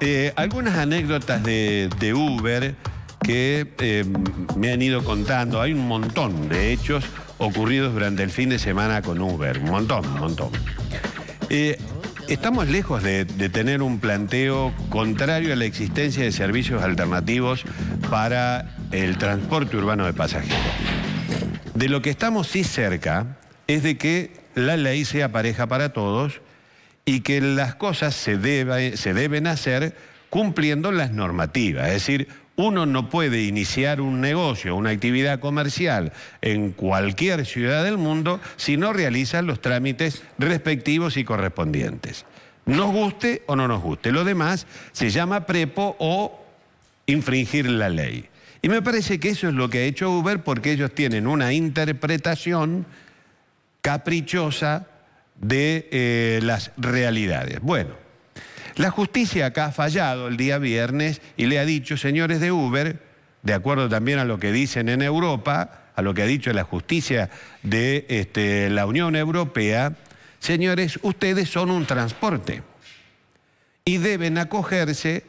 Eh, algunas anécdotas de, Uber que eh, me han ido contando. Hay un montón de hechos ocurridos durante el fin de semana con Uber. Un montón, un montón. Eh, estamos lejos de, tener un planteo contrario a la existencia de servicios alternativos para el transporte urbano de pasajeros. De lo que estamos sí cerca es de que la ley sea pareja para todos y que las cosas se, deben hacer cumpliendo las normativas, es decir, uno no puede iniciar un negocio, una actividad comercial en cualquier ciudad del mundo si no realiza los trámites respectivos y correspondientes. Nos guste o no nos guste. Lo demás se llama prepo o infringir la ley. Y me parece que eso es lo que ha hecho Uber porque ellos tienen una interpretación caprichosa de eh, las realidades. Bueno, la justicia acá ha fallado el día viernes y le ha dicho, señores de Uber, de acuerdo también a lo que dicen en Europa, a lo que ha dicho la justicia de este, la Unión Europea, señores, ustedes son un transporte y deben acogerse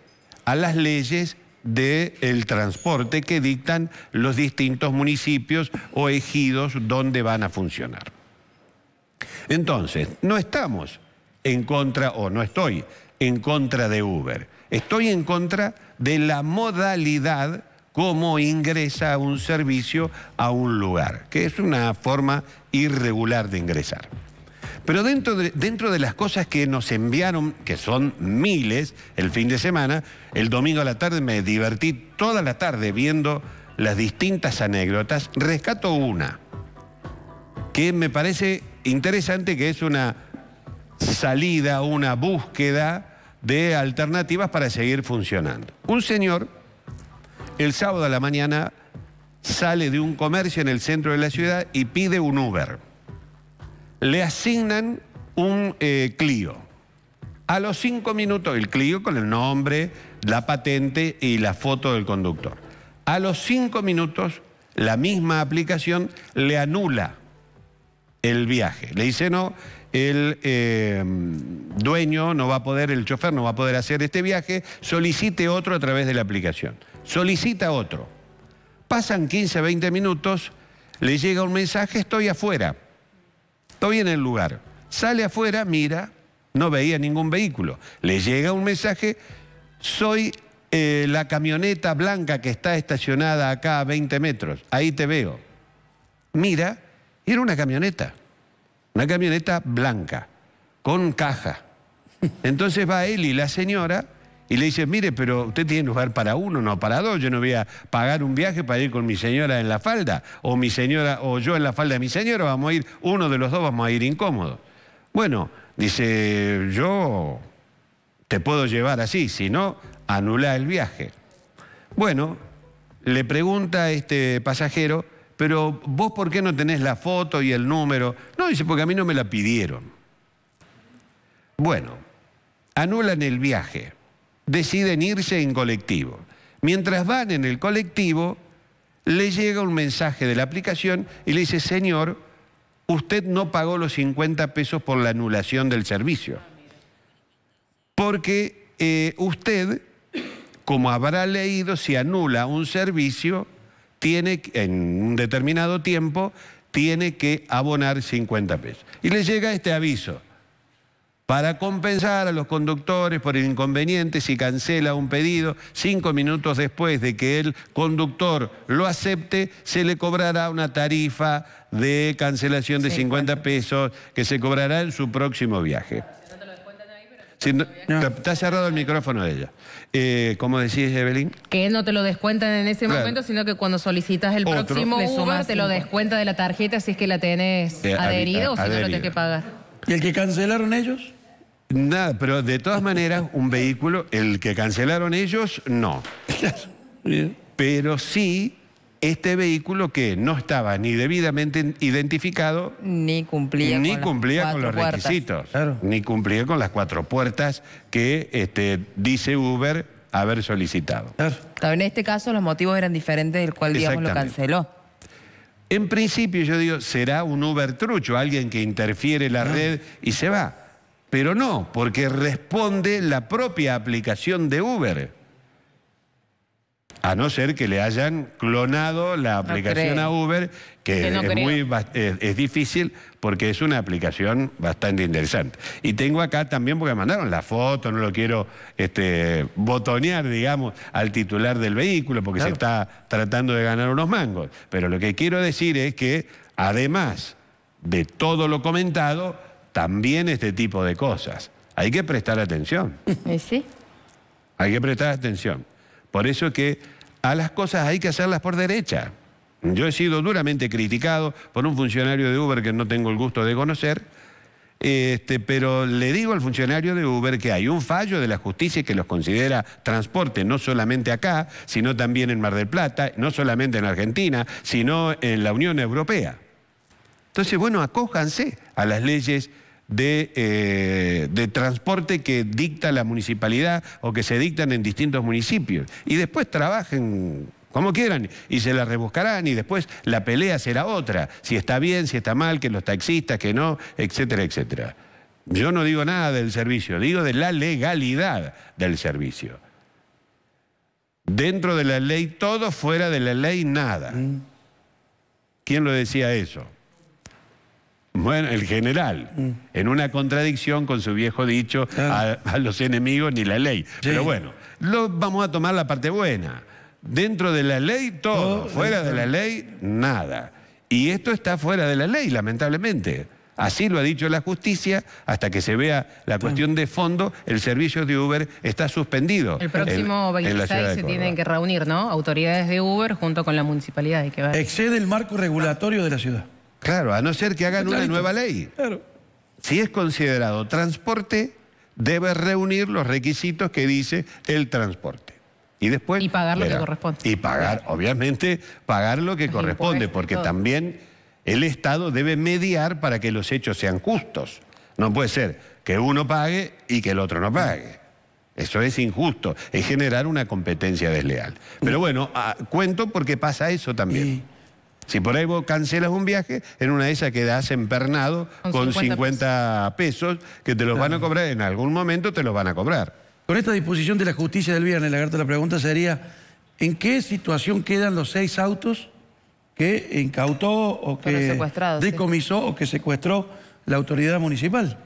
a las leyes del transporte que dictan los distintos municipios o ejidos donde van a funcionar. Entonces, no estamos en contra, o no estoy en contra de Uber, estoy en contra de la modalidad como ingresa un servicio a un lugar, que es una forma irregular de ingresar. Pero dentro dentro de las cosas que nos enviaron, que son miles, el fin de semana, el domingo a la tarde me divertí toda la tarde viendo las distintas anécdotas, rescato una, que me parece interesante que es una salida, una búsqueda de alternativas para seguir funcionando. Un señor, el sábado a la mañana, sale de un comercio en el centro de la ciudad y pide un Uber. Le asignan un eh, Clio. A los cinco minutos, el Clio con el nombre, la patente y la foto del conductor. A los cinco minutos, la misma aplicación le anula el viaje. Le dice, no, el eh, dueño no va a poder, el chofer no va a poder hacer este viaje, solicite otro a través de la aplicación. Solicita otro. Pasan 15, 20 minutos, le llega un mensaje, estoy afuera, estoy en el lugar. Sale afuera, mira, no veía ningún vehículo. Le llega un mensaje, soy eh, la camioneta blanca que está estacionada acá a 20 metros, ahí te veo. Mira, y era una camioneta, una camioneta blanca, con caja. Entonces va él y la señora y le dice, mire, pero usted tiene lugar para uno, no para dos. Yo no voy a pagar un viaje para ir con mi señora en la falda, o mi señora, o yo en la falda de mi señora, vamos a ir, uno de los dos vamos a ir incómodo. Bueno, dice, yo te puedo llevar así, si no, anula el viaje. Bueno, le pregunta a este pasajero pero vos por qué no tenés la foto y el número? No, dice, porque a mí no me la pidieron. Bueno, anulan el viaje, deciden irse en colectivo. Mientras van en el colectivo, le llega un mensaje de la aplicación y le dice, señor, usted no pagó los 50 pesos por la anulación del servicio. Porque eh, usted, como habrá leído, si anula un servicio, tiene, en un determinado tiempo, tiene que abonar 50 pesos. Y le llega este aviso. Para compensar a los conductores por el inconveniente si cancela un pedido, cinco minutos después de que el conductor lo acepte, se le cobrará una tarifa de cancelación de 50 pesos que se cobrará en su próximo viaje. Está cerrado el micrófono de ella. Eh, ¿Cómo decís, Evelyn? Que no te lo descuentan en ese momento, sino que cuando solicitas el próximo Uber, te lo descuenta de la tarjeta si es que la tenés eh, adherida o si no lo tenés que pagar. ¿Y el que cancelaron ellos? Nada, pero de todas maneras, un vehículo, el que cancelaron ellos, no. pero sí este vehículo que no estaba ni debidamente identificado. Ni cumplía, con, los requisitos. Ni cumplía con las cuatro puertas que este, dice Uber haber solicitado. Claro. En este caso los motivos eran diferentes, del cual digamos lo canceló. En principio yo digo, será un Uber trucho, alguien que interfiere la ah. red y se va. Pero no, porque responde la propia aplicación de Uber a no ser que le hayan clonado la aplicación a Uber, que, es, muy, eh, es, difícil porque es una aplicación bastante interesante. Y tengo acá también, porque mandaron la foto, no lo quiero este, botonear, digamos, al titular del vehículo, porque se está tratando de ganar unos mangos. Pero lo que quiero decir es que, además de todo lo comentado, también este tipo de cosas. Hay que prestar atención. ¿Sí? Hay que prestar atención. Por eso que a las cosas hay que hacerlas por derecha. Yo he sido duramente criticado por un funcionario de Uber que no tengo el gusto de conocer, este, pero le digo al funcionario de Uber que hay un fallo de la justicia que los considera transporte, no solamente acá, sino también en Mar del Plata, no solamente en Argentina, sino en la Unión Europea. Entonces, bueno, acójanse a las leyes eh, de, transporte que dicta la municipalidad o que se dictan en distintos municipios. Y después trabajen como quieran y se la rebuscarán y después la pelea será otra, si está bien, si está mal, que los taxistas, que no, etcétera, etcétera. Yo no digo nada del servicio, digo de la legalidad del servicio. Dentro de la ley todo, fuera de la ley nada. Mm. ¿Quién lo decía eso? Bueno, el general, mm. en una contradicción con su viejo dicho, a, los enemigos ni la ley. Pero bueno, lo, vamos a tomar la parte buena. Dentro de la ley, todo. fuera de la ley, nada. Y esto está fuera de la ley, lamentablemente. Así lo ha dicho la justicia, hasta que se vea la cuestión de fondo, el servicio de Uber está suspendido. El próximo 26 se tienen que reunir, ¿no? Autoridades de Uber junto con la municipalidad. que Excede el marco regulatorio de la ciudad. Claro, a no ser que hagan una nueva ley. Claro. Si es considerado transporte, debe reunir los requisitos que dice el transporte. Y después. Y pagar lo que corresponde. Y pagar, obviamente, pagar lo que corresponde, porque también el Estado debe mediar para que los hechos sean justos. No puede ser que uno pague y que el otro no pague. Eso es injusto, es generar una competencia desleal. Pero bueno, ah, cuento porque pasa eso también. Si por ahí vos cancelas un viaje, en una de esas quedás empernado con, 50, pesos. que te los van a cobrar, en algún momento te los van a cobrar. Con esta disposición de la justicia del viernes, Lagarto, la pregunta sería, ¿en qué situación quedan los seis autos que incautó o que decomisó o que secuestró la autoridad municipal?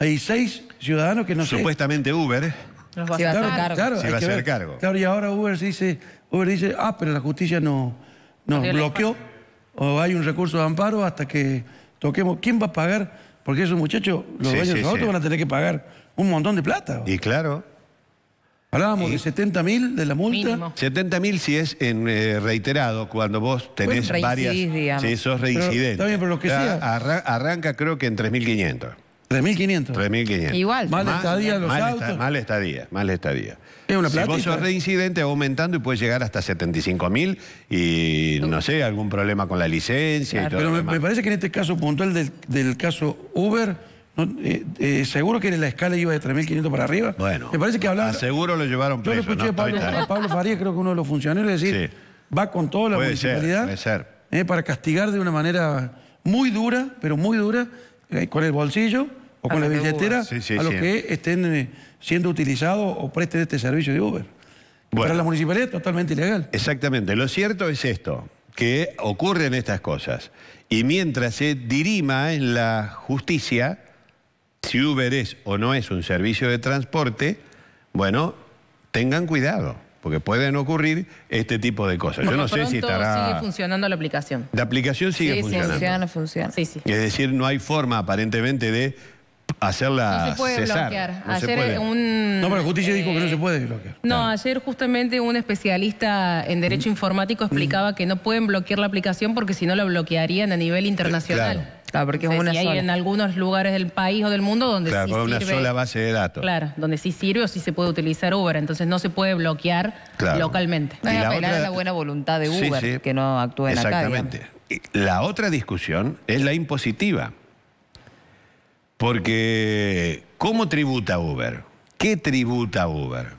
Hay seis ciudadanos que no Supuestamente Uber. Se va a hacer cargo. Claro, y ahora Uber dice, Uber dice, ah, pero la justicia no, nos bloqueó o hay un recurso de amparo hasta que toquemos. ¿Quién va a pagar? Porque esos muchachos, los dueños de van a tener que pagar un montón de plata. Y claro. Hablábamos de 70 mil de la multa. 70.000 mil si es en, eh, reiterado, cuando vos tenés varias... Digamos. Si sos reincidente. está bien, pero lo que sea. arranca creo que en 3.500. 3.500. 3.500. Igual. Mal, mal día los mal autos. mal estadía, mal estadía. Es una platita. Si vos sos reincidente, aumentando y puedes llegar hasta 75.000 y, no sé, algún problema con la licencia y todo Pero me, parece que en este caso puntual del, caso Uber... Eh, eh, seguro que en la escala iba de 3.500 para arriba. Bueno, me parece que hablaba Seguro lo llevaron Yo lo escuché a, Pablo, Faría, creo que uno de los funcionarios, decir, va con toda la municipalidad eh, para castigar de una manera muy dura, pero muy dura, eh, con el bolsillo o con ah, la billetera a los que estén eh, siendo utilizados o presten este servicio de Uber. Para la municipalidad es totalmente ilegal. Exactamente. Lo cierto es esto, que ocurren estas cosas. Y mientras se dirima en la justicia si Uber es o no es un servicio de transporte, bueno, tengan cuidado porque pueden ocurrir este tipo de cosas. Yo no sé si estará... sigue funcionando la aplicación. La aplicación sigue sí, funcionando. Funciona, funciona. Sí, sí. Es decir, no hay forma aparentemente de hacerla no cesar. No ayer Un, no, pero justicia dijo que no se puede bloquear. No, ayer justamente un especialista en derecho informático explicaba que no pueden bloquear la aplicación porque si no la bloquearían a nivel eh, internacional porque hay en algunos lugares del país o del mundo donde claro, una sola base de datos. Claro, donde sí sirve o sí se puede utilizar Uber, entonces no se puede bloquear localmente. No la buena voluntad de Uber, que no actúe en la calle. Exactamente. La otra discusión es la impositiva. Porque, ¿cómo tributa Uber? ¿Qué tributa Uber?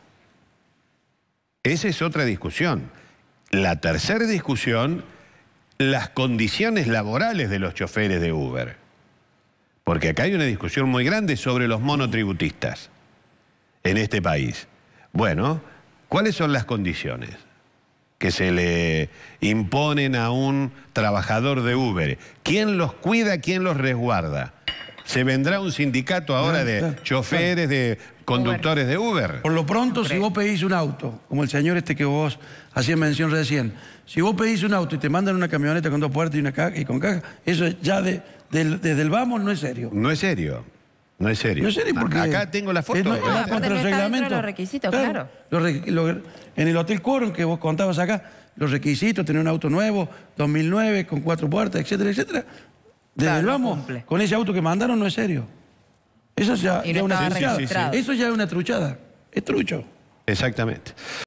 Esa es otra discusión. La tercera discusión las condiciones laborales de los choferes de Uber. Porque acá hay una discusión muy grande sobre los monotributistas en este país. Bueno, ¿cuáles son las condiciones que se le imponen a un trabajador de Uber? ¿Quién los cuida, quién los resguarda? Se vendrá un sindicato ahora de choferes, de conductores de Uber. Por lo pronto, si vos pedís un auto, como el señor este que vos hacías mención recién, si vos pedís un auto y te mandan una camioneta con dos puertas y una caja y con caja, eso ya de, desde el vamos no es serio. No es serio. No es serio. No es serio porque... Acá tengo la foto. No, contra el reglamento. los requisitos, claro. en el Hotel Quorum que vos contabas acá, los requisitos, tener un auto nuevo, 2009, con cuatro puertas, etcétera, etcétera desde con ese auto que mandaron no es serio. Eso ya, una Eso ya es una truchada. Es trucho. Exactamente.